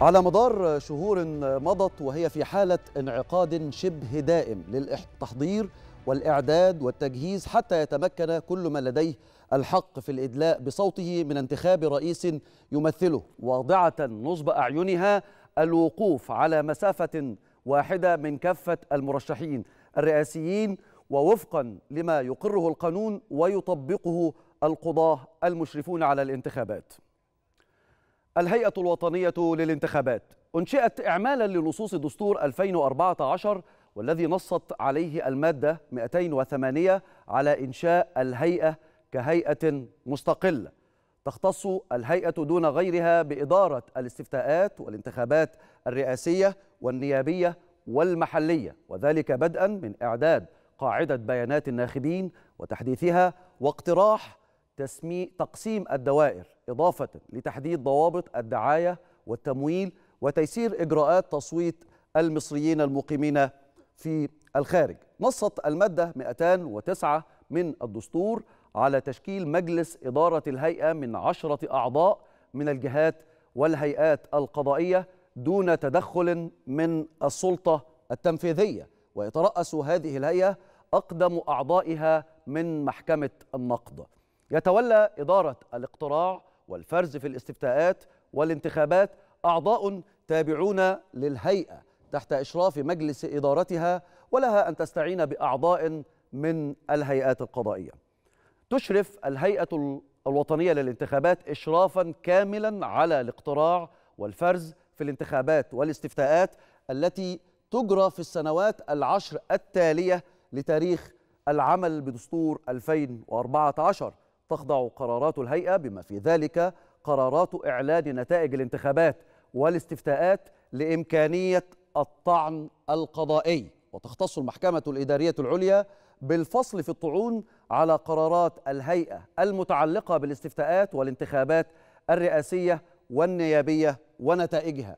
على مدار شهور مضت وهي في حالة انعقاد شبه دائم للتحضير والإعداد والتجهيز حتى يتمكن كل من لديه الحق في الإدلاء بصوته من انتخاب رئيس يمثله واضعة نصب أعينها الوقوف على مسافة واحدة من كافة المرشحين الرئاسيين ووفقا لما يقره القانون ويطبقه القضاة المشرفون على الانتخابات الهيئة الوطنية للانتخابات أنشئت إعمالا لنصوص دستور 2014 والذي نصت عليه المادة 208 على إنشاء الهيئة كهيئة مستقلة تختص الهيئة دون غيرها بإدارة الاستفتاءات والانتخابات الرئاسية والنيابية والمحلية وذلك بدءا من إعداد قاعدة بيانات الناخبين وتحديثها واقتراح تسمي تقسيم الدوائر إضافة لتحديد ضوابط الدعاية والتمويل وتيسير إجراءات تصويت المصريين المقيمين في الخارج نصت المادة 209 من الدستور على تشكيل مجلس إدارة الهيئة من عشرة أعضاء من الجهات والهيئات القضائية دون تدخل من السلطة التنفيذية ويترأس هذه الهيئة أقدم أعضائها من محكمة النقد يتولى إدارة الاقتراع والفرز في الاستفتاءات والانتخابات أعضاء تابعون للهيئة تحت إشراف مجلس إدارتها ولها أن تستعين بأعضاء من الهيئات القضائية تشرف الهيئة الوطنية للانتخابات إشرافا كاملا على الاقتراع والفرز في الانتخابات والاستفتاءات التي تجرى في السنوات العشر التالية لتاريخ العمل بدستور 2014 تخضع قرارات الهيئة بما في ذلك قرارات إعلان نتائج الانتخابات والاستفتاءات لإمكانية الطعن القضائي وتختص المحكمة الإدارية العليا بالفصل في الطعون على قرارات الهيئة المتعلقة بالاستفتاءات والانتخابات الرئاسية والنيابية ونتائجها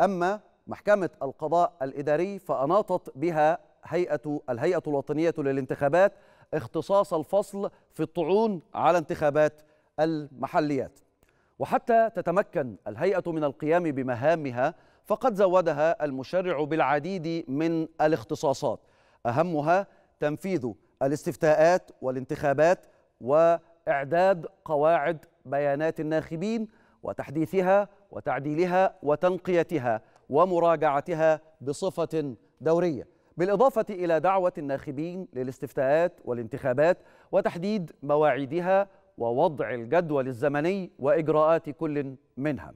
أما محكمة القضاء الإداري فأناطت بها هيئة الهيئة الوطنية للانتخابات اختصاص الفصل في الطعون على انتخابات المحليات وحتى تتمكن الهيئة من القيام بمهامها فقد زودها المشرع بالعديد من الاختصاصات أهمها تنفيذ الاستفتاءات والانتخابات وإعداد قواعد بيانات الناخبين وتحديثها وتعديلها وتنقيتها ومراجعتها بصفة دورية بالإضافة إلى دعوة الناخبين للاستفتاءات والانتخابات وتحديد مواعيدها ووضع الجدول الزمني وإجراءات كل منها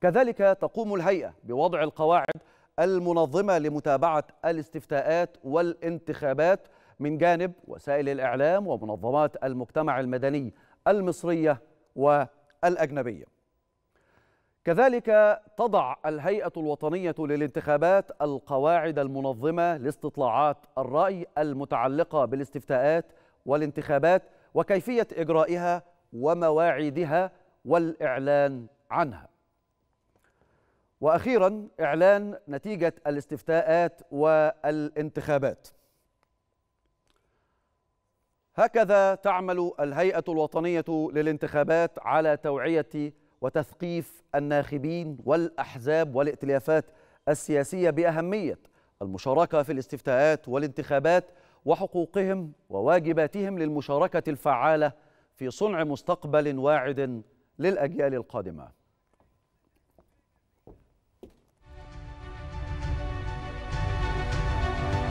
كذلك تقوم الهيئة بوضع القواعد المنظمة لمتابعة الاستفتاءات والانتخابات من جانب وسائل الإعلام ومنظمات المجتمع المدني المصرية والأجنبية كذلك تضع الهيئة الوطنية للانتخابات القواعد المنظمة لاستطلاعات الرأي المتعلقة بالاستفتاءات والانتخابات وكيفية إجرائها ومواعيدها والإعلان عنها واخيرا اعلان نتيجه الاستفتاءات والانتخابات هكذا تعمل الهيئه الوطنيه للانتخابات على توعيه وتثقيف الناخبين والأحزاب والائتلافات السياسية بأهمية المشاركة في الاستفتاءات والانتخابات وحقوقهم وواجباتهم للمشاركة الفعالة في صنع مستقبل واعد للأجيال القادمة